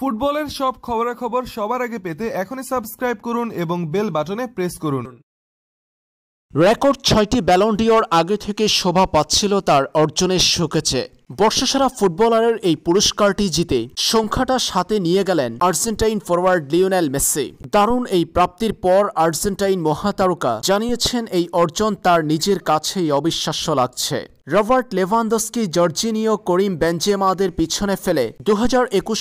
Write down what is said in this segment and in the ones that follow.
ফুটবলের সব খবরাখবর সবার আগে পেতে এখনই সাবস্ক্রাইব করুন এবং বেল বাটনে প্রেস করুন রেকর্ড ছয়টি ব্যালন্ডিওর আগে থেকে শোভা পাচ্ছিল তার অর্জনের শোকেছে বর্ষসেরা ফুটবলারের এই পুরস্কারটি জিতে সংখ্যাটা সাথে নিয়ে গেলেন আর্জেন্টাইন ফরওয়ার্ড লিওনেল মেসি দারুণ এই প্রাপ্তির পর আর্জেন্টাইন মহাতারকা জানিয়েছেন এই অর্জন তার নিজের কাছেই অবিশ্বাস্য লাগছে রবার্ট লেভানদস্কি জর্জিনীয় করিম বেঞ্জেমাদের পিছনে ফেলে দু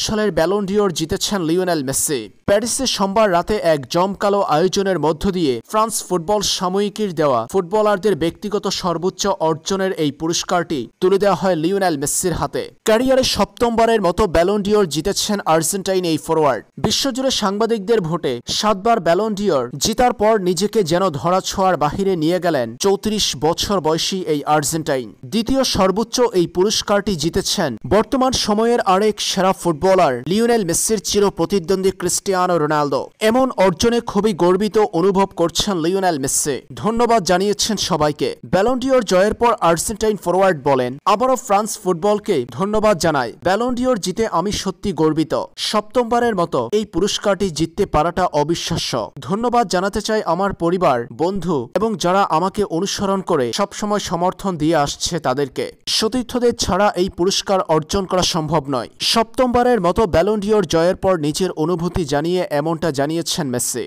সালের ব্যালন্ডিওর জিতেছেন লিওনেল মেসি প্যারিসে সোমবার রাতে এক জমকালো আয়োজনের মধ্য দিয়ে ফ্রান্স ফুটবল সাময়িকীর দেওয়া ফুটবলারদের ব্যক্তিগত সর্বোচ্চ অর্জনের এই পুরস্কারটি তুলে দেওয়া হয় লিওনেল মেসির হাতে ক্যারিয়ারে সপ্তমবারের মতো ব্যালন্ডিওর জিতেছেন আর্জেন্টাইন এই ফরোয়ার্ড বিশ্বজুড়ে সাংবাদিকদের ভোটে সাতবার ব্যালন্ডিওর জিতার পর নিজেকে যেন ধরাছোঁয়ার বাহিরে নিয়ে গেলেন চৌত্রিশ বছর বয়সী এই আর্জেন্টাইন দ্বিতীয় সর্বোচ্চ এই পুরস্কারটি জিতেছেন বর্তমান সময়ের আরেক সেরা ফুটবলার লিওনেল মেসির চির প্রতিদ্বন্দ্বী ক্রিস্টিয়ানো রোনালদো এমন অর্জনে খুবই গর্বিত অনুভব করছেন লিওনেল মেসি ধন্যবাদ জানিয়েছেন সবাইকে ব্যালন্ডিওর জয়ের পর আর্জেন্টাইন ফরওয়ার্ড বলেন আবারও ফ্রান্স ফুটবলকে ধন্যবাদ জানায় ব্যালন্ডিওর জিতে আমি সত্যি গর্বিত সপ্তমবারের মতো এই পুরস্কারটি জিততে পারাটা অবিশ্বাস্য ধন্যবাদ জানাতে চাই আমার পরিবার বন্ধু এবং যারা আমাকে অনুসরণ করে সবসময় সমর্থন দিয়ে আস আসছে তাদেরকে সতীর্থদের ছাড়া এই পুরস্কার অর্জন করা সম্ভব নয় সপ্তমবারের মতো ব্যালন্ডিওর জয়ের পর নিজের অনুভূতি জানিয়ে এমনটা জানিয়েছেন মেসি